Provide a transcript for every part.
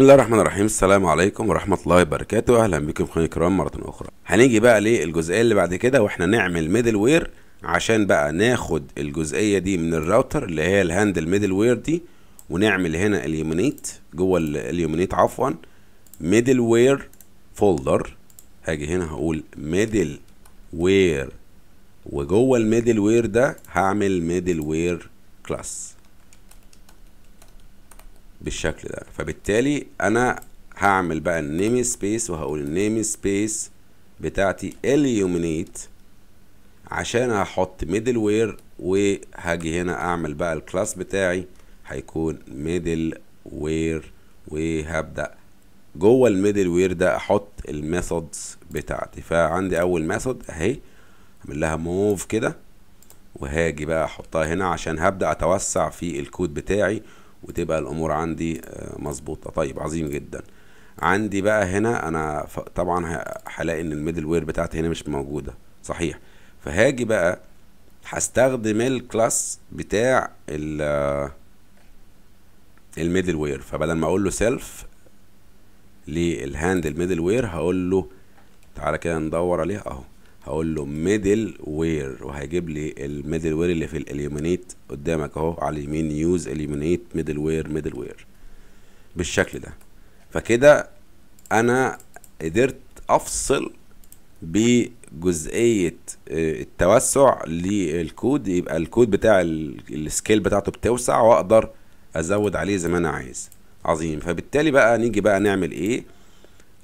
بسم الله الرحمن الرحيم السلام عليكم ورحمه الله وبركاته اهلا بكم اخواني الكرام مره اخرى هنيجي بقى للجزئيه اللي بعد كده واحنا نعمل ميدل وير عشان بقى ناخد الجزئيه دي من الراوتر اللي هي الهاندل ميدل وير دي ونعمل هنا اليومينيت جوه اليومينيت عفوا ميدل وير فولدر هاجي هنا هقول ميدل وير وجوه الميدل وير ده هعمل ميدل وير كلاس بالشكل ده فبالتالي انا هعمل بقى النيم سبيس وهقول النيم سبيس بتاعتي اليومينيت عشان هحط ميدل وير وهاجي هنا اعمل بقى الكلاس بتاعي هيكون ميدل وير وهبدا جوه الميدل وير ده احط الميثودز بتاعتي فعندي اول ميثود اهي اعمل لها موف كده وهاجي بقى احطها هنا عشان هبدا اتوسع في الكود بتاعي وتبقى الامور عندي آه، مظبوطه طيب عظيم جدا عندي بقى هنا انا طبعا هلاقي ان الميدل وير بتاعتي هنا مش موجوده صحيح فهاجي بقى هستخدم الكلاس بتاع ال آه، الميدل وير فبدل ما اقول له سيلف للهاندل ميدل وير هقول له تعالى كده ندور عليها اهو هقول له ميدل وير وهيجيب لي الميدل وير اللي في الاليومينيت قدامك اهو على اليمين يوز اليومينيت ميدل وير ميدل وير بالشكل ده فكده انا قدرت افصل بجزئيه آه، التوسع للكود يبقى الكود بتاع السكيل بتاعته بتوسع واقدر ازود عليه زي ما انا عايز عظيم فبالتالي بقى نيجي بقى نعمل ايه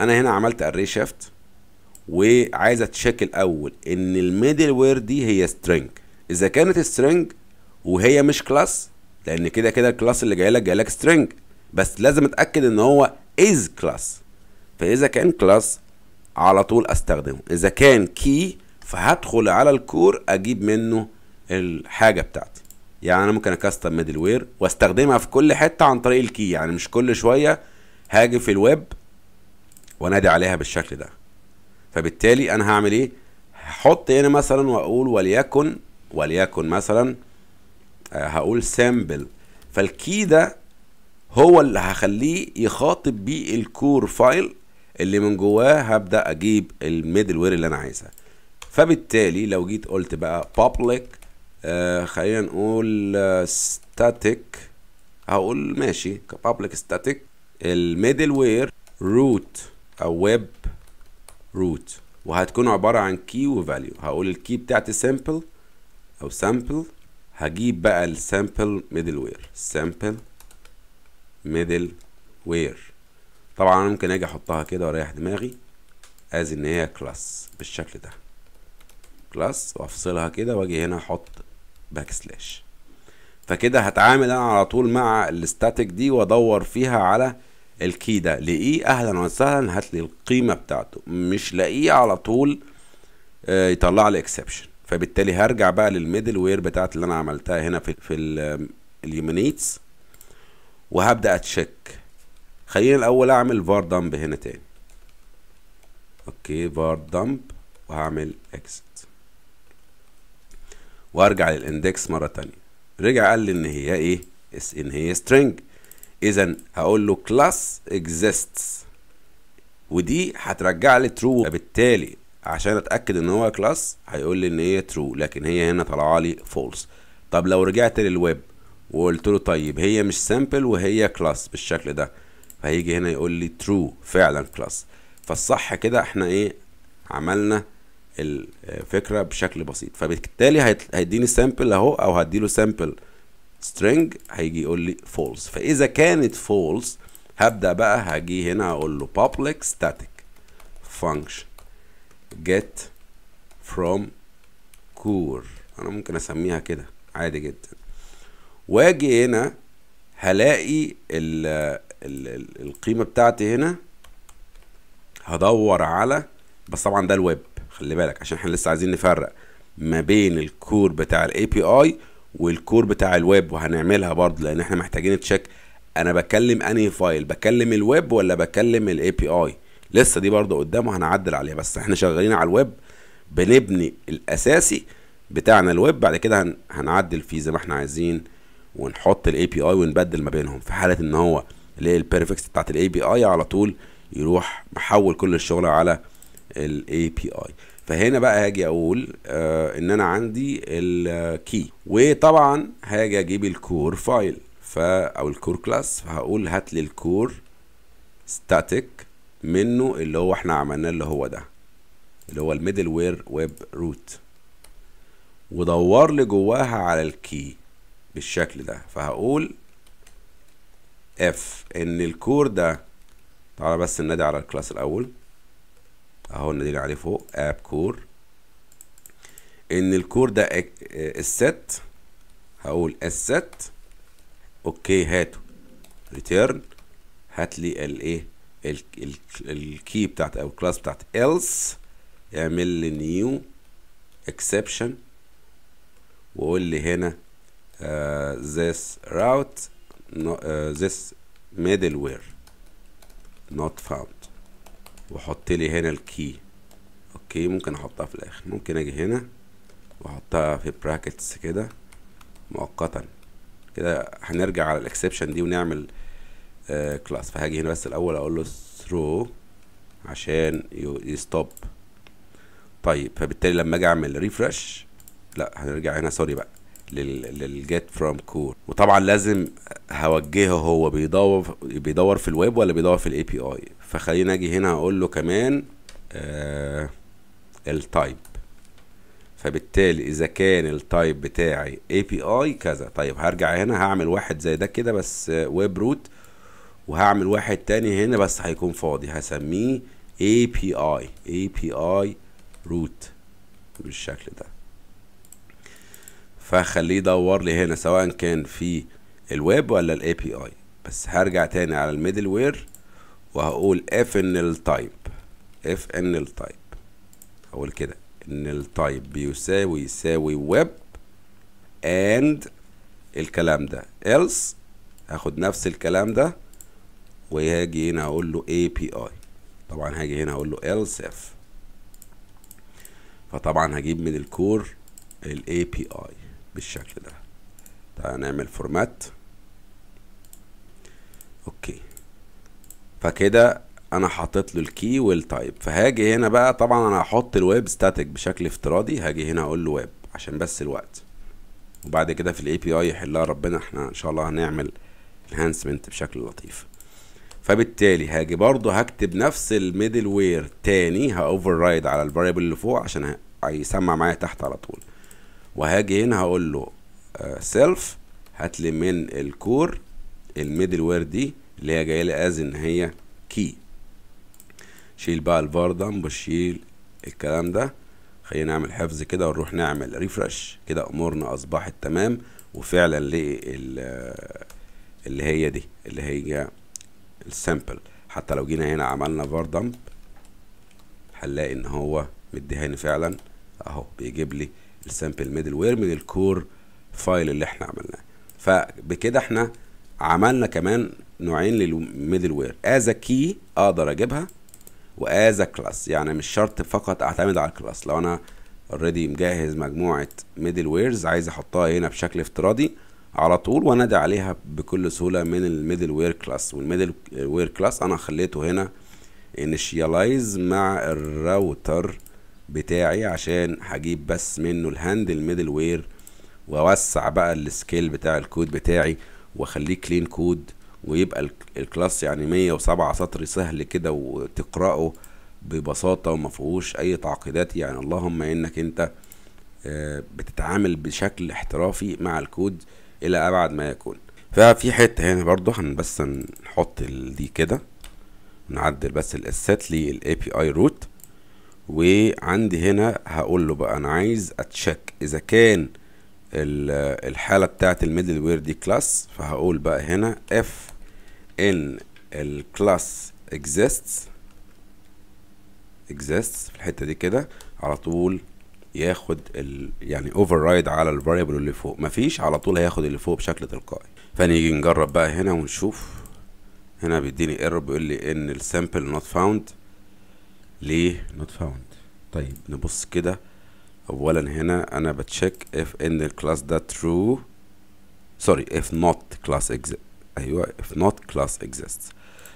انا هنا عملت اري شيفت وعايز تشيك الاول ان الميدل وير دي هي سترينج اذا كانت سترينج وهي مش كلاس لان كده كده الكلاس اللي جاي لك جاي لك سترينج بس لازم اتاكد ان هو از كلاس فاذا كان كلاس على طول استخدمه اذا كان كي فهدخل على الكور اجيب منه الحاجه بتاعتي يعني انا ممكن اكستم ميدل وير واستخدمها في كل حته عن طريق الكي يعني مش كل شويه هاجي في الويب وانادي عليها بالشكل ده فبالتالي انا هعمل ايه هحط هنا مثلا واقول وليكن وليكن مثلا آه، هقول سامبل فالكي ده هو اللي هخليه يخاطب بيه الكور فايل اللي من جواه هبدا اجيب الميدل وير اللي انا عايزها فبالتالي لو جيت قلت بقى public آه خلينا نقول ستاتيك آه، static هقول ماشي public static الميدل وير روت او ويب root وهتكون عبارة عن key وفاليو هقول الكي بتاعتي sample أو sample هجيب بقى السامبل ميدل وير sample ميدل وير طبعا انا ممكن اجي احطها كده واريح دماغي از ان هي class بالشكل ده class وافصلها كده واجي هنا احط باك سلاش فكده هتعامل انا على طول مع الاستاتيك دي وادور فيها على الكي ده لإيه أهلا وسهلا هات لي القيمة بتاعته مش لاقيه على طول آه، يطلع لي اكسبشن فبالتالي هرجع بقى للميدل وير بتاعت اللي أنا عملتها هنا في في اليومينيتس وهبدأ أتشيك خلينا الأول أعمل فار دمب هنا تاني أوكي فار دمب وهعمل اكسيت وارجع للاندكس مره تانية رجع قال لي ان هي ايه ان هي سترينج اذا هقول له كلاس exists ودي هترجع لي ترو فبالتالي عشان اتاكد ان هو كلاس هيقول لي ان هي ترو لكن هي هنا طالعه لي فولس طب لو رجعت للويب وقلت له طيب هي مش سامبل وهي كلاس بالشكل ده فهيجي هنا يقول لي ترو فعلا كلاس فالصح كده احنا ايه عملنا الفكره بشكل بسيط فبالتالي هيديني سامبل اهو او هديله سامبل string هيجي يقول لي false فاذا كانت false هبدا بقى هجي هنا اقول له public static function get from core انا ممكن اسميها كده عادي جدا واجي هنا هلاقي ال ال ال القيمه بتاعتي هنا هدور على بس طبعا ده الويب خلي بالك عشان احنا لسه عايزين نفرق ما بين الكور بتاع الاي بي اي والكور بتاع الويب وهنعملها برضه لان احنا محتاجين تشيك انا بكلم انهي فايل بكلم الويب ولا بكلم الاي بي اي لسه دي برضه قدام وهنعدل عليها بس احنا شغالين على الويب بنبني الاساسي بتاعنا الويب بعد كده هن... هنعدل فيه زي ما احنا عايزين ونحط الاي بي اي ونبدل ما بينهم في حاله ان هو اللي البيرفكت بتاعت الاي بي اي على طول يروح محول كل الشغل على الاي بي اي فهنا بقى هاجي اقول آه ان انا عندي الكي وطبعا هاجي اجيب الكور فايل فا او الكور كلاس فهقول هات لي الكور ستاتيك منه اللي هو احنا عملناه اللي هو ده اللي هو الميدل وير ويب روت ودور لي جواها على الكي بالشكل ده فهقول اف ان الكور ده تعالى بس ننادي على الكلاس الاول اهو اللي عليه فوق اب كور ان الكور ده الست هقول الست اوكي هاته ريتيرن هات لي الايه الكي بتاعت او الكلاس بتاعت else اعمل لي نيو اكسبشن وقول لي هنا ذس راوت ذس ميدل وير نوت فاوند وحط لي هنا الكي اوكي ممكن احطها في الاخر ممكن اجي هنا واحطها في براكتس كده مؤقتا كده هنرجع على الاكسبشن دي ونعمل كلاس آه، فهاجي هنا بس الاول اقول له ثرو عشان يستوب طيب فبالتالي لما اجي اعمل ريفرش لا هنرجع هنا سوري بقى للجيت فروم كور وطبعا لازم هوجهه هو بيدور بيدور في الويب ولا بيدور في الاي بي اي فخلينا اجي هنا اقول له كمان آه التايب فبالتالي اذا كان التايب بتاعي اي بي اي كذا طيب هرجع هنا هعمل واحد زي ده كده بس ويب آه، روت وهعمل واحد تاني هنا بس هيكون فاضي هسميه اي بي اي اي بي اي روت بالشكل ده فخليه يدور لي هنا سواء كان في الويب ولا الاي بي اي بس هرجع تاني على الميدل وير وهقول اف ان التايب اف ان التايب هقول كده ان التايب بيساوي يساوي ويب اند الكلام ده ايلس هاخد نفس الكلام ده وهاجي هنا اقول له اي طبعا هاجي هنا اقول له else اف فطبعا هجيب من الكور الاي بي اي بالشكل ده تعالى نعمل فورمات اوكي فكده انا حاطط له الكي والتايب فهاجي هنا بقى طبعا انا هحط الويب ستاتيك بشكل افتراضي هاجي هنا اقول له ويب عشان بس الوقت وبعد كده في الاي بي اي يحلها ربنا احنا ان شاء الله هنعمل انهانسمنت بشكل لطيف فبالتالي هاجي برضو هكتب نفس الميدل وير تاني هاوفر رايد على الفاريبل اللي فوق عشان هيسمع معايا تحت على طول وهاجي هنا هقول له سيلف آه، هات لي من الكور الميدل وير دي اللي هي جايه لي از ان هي كي شيل بقى الفار دمب الكلام ده خلينا نعمل حفظ كده ونروح نعمل ريفرش كده امورنا اصبحت تمام وفعلا لقي آه، اللي هي دي اللي هي السامبل حتى لو جينا هنا عملنا فار دمب هنلاقي ان هو مديهاني فعلا اهو بيجيب لي السامبل ميدل وير من الكور فايل اللي احنا عملناه فبكده احنا عملنا كمان نوعين للميدل وير از كي اقدر اجيبها واز كلاس يعني مش شرط فقط اعتمد على الكلاس لو انا اوريدي مجهز مجموعه ميدل ويرز عايز احطها هنا بشكل افتراضي على طول وانادي عليها بكل سهوله من الميدل وير كلاس والميدل وير كلاس انا خليته هنا initialize مع الراوتر بتاعي عشان هجيب بس منه الهاند الميدل وير واوسع بقى السكيل بتاع الكود بتاعي واخليه كلين كود ويبقى الكلاس يعني 107 سطر سهل كده وتقراه ببساطه وما فيهوش اي تعقيدات يعني اللهم انك انت آه، بتتعامل بشكل احترافي مع الكود الى ابعد ما يكون ففي حته هنا برضو هن بس نحط دي كده نعدل بس الاسات للاي بي اي روت وعندي هنا هقول له بقى انا عايز اتشيك اذا كان الحاله بتاعه الميدل وير دي كلاس فهقول بقى هنا اف ان الكلاس exists exists في الحته دي كده على طول ياخد ال يعني رايد على الفاريبل اللي فوق مفيش على طول هياخد اللي فوق بشكل تلقائي فنيجي نجرب بقى هنا ونشوف هنا بيديني ايرور بيقول لي ان السامبل نوت فاوند ليه not found طيب نبص كده اولا هنا انا بتشيك if ان الكلاس ده true سوري if not class exists ايوه if not class exists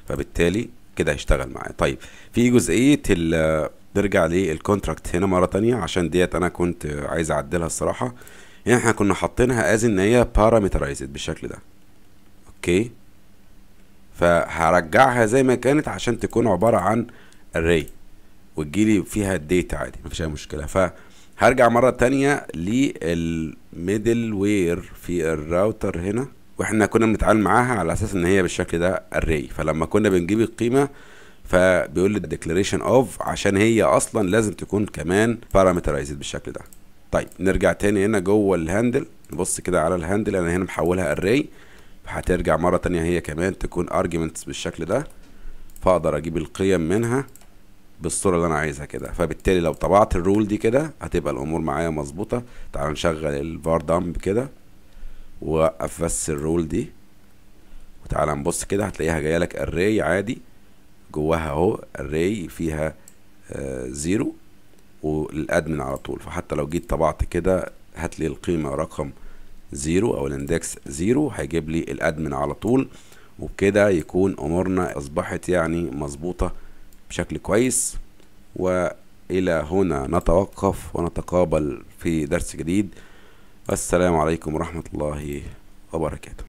فبالتالي كده هيشتغل معايا طيب في جزئيه ال نرجع للكونتراكت هنا مره تانية عشان ديت انا كنت عايز اعدلها الصراحه يعني احنا كنا حاطينها از ان هي بارامترايزد بالشكل ده اوكي فهرجعها زي ما كانت عشان تكون عباره عن array وتجيلي فيها الديت عادي مفيش اي مشكله فهرجع مره تانية للميدل وير في الراوتر هنا واحنا كنا بنتعامل معاها على اساس ان هي بالشكل ده array فلما كنا بنجيب القيمه فبيقول لي الديكلاريشن اوف عشان هي اصلا لازم تكون كمان parameterized بالشكل ده طيب نرجع تاني هنا جوه الهاندل نبص كده على الهاندل انا هنا محولها array فهترجع مره تانية هي كمان تكون arguments بالشكل ده فاقدر اجيب القيم منها بالصوره اللي انا عايزها كده فبالتالي لو طبعت الرول دي كده هتبقى الامور معايا مظبوطه تعال نشغل الفار دامب كده ووقف بس الرول دي وتعالى نبص كده هتلاقيها جايه لك اري عادي جواها اهو اري فيها زيرو آه، والادمن على طول فحتى لو جيت طبعت كده هات لي القيمه رقم زيرو او الاندكس زيرو هيجيب لي الادمن على طول وبكده يكون امورنا اصبحت يعني مظبوطه بشكل كويس والى هنا نتوقف ونتقابل في درس جديد السلام عليكم ورحمه الله وبركاته